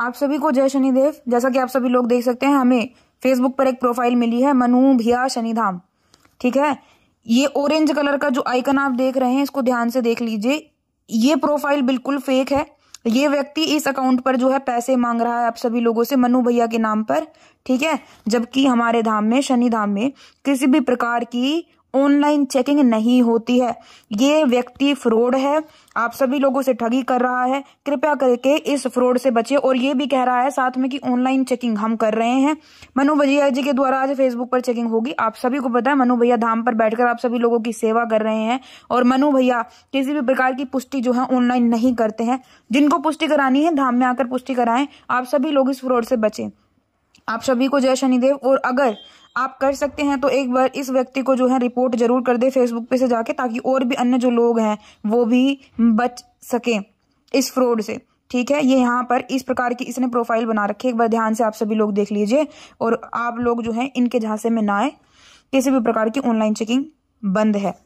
आप सभी को जय शनिदेव जैसा कि आप सभी लोग देख सकते हैं हमें फेसबुक पर एक प्रोफाइल मिली है मनु भिया शनिधाम ठीक है ये ऑरेंज कलर का जो आइकन आप देख रहे हैं इसको ध्यान से देख लीजिए ये प्रोफाइल बिल्कुल फेक है ये व्यक्ति इस अकाउंट पर जो है पैसे मांग रहा है आप सभी लोगों से मनु भैया के नाम पर ठीक है जबकि हमारे धाम में शनि धाम में किसी भी प्रकार की ऑनलाइन चेकिंग नहीं होती है ये व्यक्ति फ्रॉड है आप सभी लोगों से ठगी कर रहा है कृपया करके इस फ्रॉड से बचे और ये भी कह रहा है साथ में कि ऑनलाइन चेकिंग हम कर रहे हैं मनु भैया जी के द्वारा आज फेसबुक पर चेकिंग होगी आप सभी को पता है मनु भैया धाम पर बैठकर आप सभी लोगों की सेवा कर रहे हैं और मनु भैया किसी भी प्रकार की पुष्टि जो है ऑनलाइन नहीं करते हैं जिनको पुष्टि करानी है धाम में आकर पुष्टि कराएं आप सभी लोग इस फ्रॉड से बचे आप सभी को जय शनिदेव और अगर आप कर सकते हैं तो एक बार इस व्यक्ति को जो है रिपोर्ट जरूर कर दे फेसबुक पे से जाके ताकि और भी अन्य जो लोग हैं वो भी बच सकें इस फ्रॉड से ठीक है ये यहाँ पर इस प्रकार की इसने प्रोफाइल बना रखी है एक बार ध्यान से आप सभी लोग देख लीजिए और आप लोग जो है इनके झांसे में ना आए किसी भी प्रकार की ऑनलाइन चेकिंग बंद है